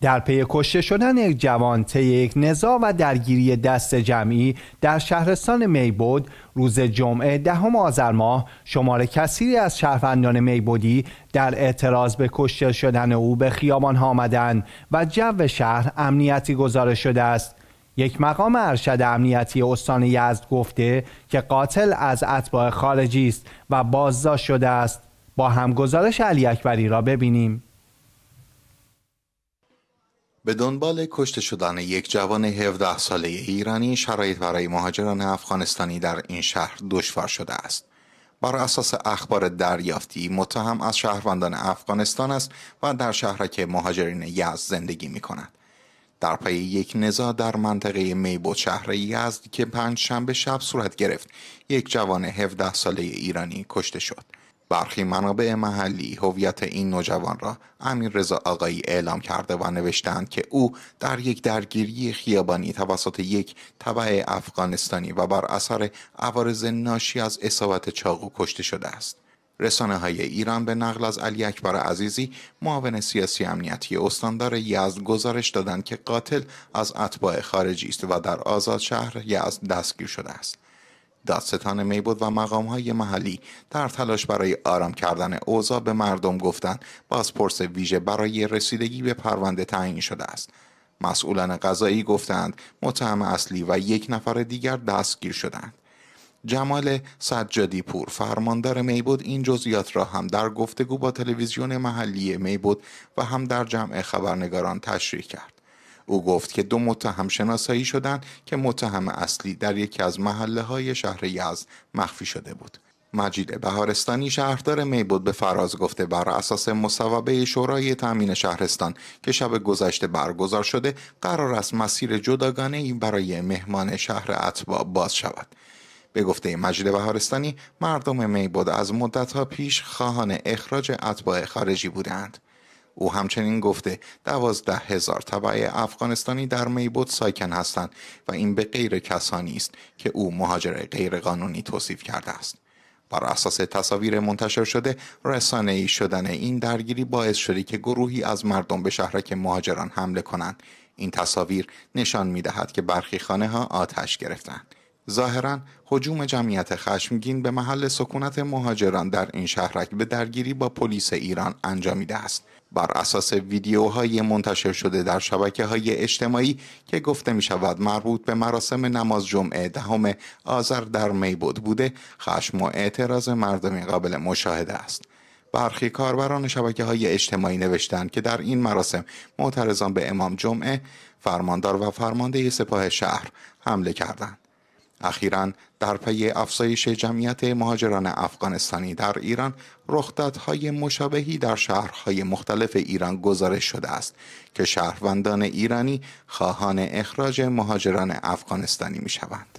در پی کشته شدن یک جوان طی یک نزاع و درگیری دست جمعی در شهرستان میبود روز جمعه دهم آذر ماه شماره کثیری از شهروندان میبودی در اعتراض به کشته شدن او به خیابان ها آمدند و جو شهر امنیتی گزارش شده است یک مقام ارشد امنیتی استان یزد گفته که قاتل از اتباع خارجی است و بازداشت شده است با هم گزارش علی اکبری را ببینیم به دنبال کشته شدن یک جوان 17 ساله ایرانی شرایط برای مهاجران افغانستانی در این شهر دشوار شده است. بر اساس اخبار دریافتی متهم از شهروندان افغانستان است و در شهرک مهاجرین یزد زندگی می کند. در پی یک نزا در منطقه میبود شهر یزد که پنج شنبه شب صورت گرفت یک جوان 17 ساله ایرانی کشته شد. برخی منابع محلی هویت این نوجوان را امیر رضا آقایی اعلام کرده و نوشتند که او در یک درگیری خیابانی توسط یک طبع افغانستانی و بر اثر عوارض ناشی از اصابت چاقو کشته شده است رسانه های ایران به نقل از علی اکبر عزیزی معاون سیاسی امنیتی استاندار یزد گزارش دادند که قاتل از اتباع خارجی است و در آزاد شهر یزد دستگیر شده است دادستان می بود و مقام های محلی در تلاش برای آرام کردن اوضاع به مردم گفتند بازپرس ویژه برای رسیدگی به پرونده تعیین شده است مسئولان قضایی گفتند متهم اصلی و یک نفر دیگر دستگیر شدند جمال سجادی پور فرماندار میبود این جزئیات را هم در گفتگو با تلویزیون محلی میبود و هم در جمع خبرنگاران تشریح کرد او گفت که دو متهم شناسایی شدند که متهم اصلی در یکی از محله های شهر یزد مخفی شده بود مجید بهارستانی شهردار میبود به فراز گفته بر اساس مصوبه شورای تامین شهرستان که شب گذشته برگزار شده قرار است مسیر جداگانه ای برای مهمان شهر اطبا باز شود به گفته مجید بهارستانی مردم میبود از مدت ها پیش خواهان اخراج اتباع خارجی بودند او همچنین گفته دوازده هزار طبعه افغانستانی در میبود ساکن هستند و این به غیر کسانی است که او مهاجر غیرقانونی توصیف کرده است بر اساس تصاویر منتشر شده رسانه ای شدن این درگیری باعث شده که گروهی از مردم به شهرک مهاجران حمله کنند این تصاویر نشان می دهد که برخی خانه ها آتش گرفتند ظاهرا حجوم جمعیت خشمگین به محل سکونت مهاجران در این شهرک به درگیری با پلیس ایران انجامیده است بر اساس ویدیوهای منتشر شده در شبکه های اجتماعی که گفته می شود مربوط به مراسم نماز جمعه دهم آذر در میبود بوده خشم و اعتراض مردمی قابل مشاهده است برخی کاربران شبکه های اجتماعی نوشتند که در این مراسم معترضان به امام جمعه فرماندار و فرمانده سپاه شهر حمله کردند اخیرا در پی افزایش جمعیت مهاجران افغانستانی در ایران رخدادهای مشابهی در شهرهای مختلف ایران گزارش شده است که شهروندان ایرانی خواهان اخراج مهاجران افغانستانی میشوند.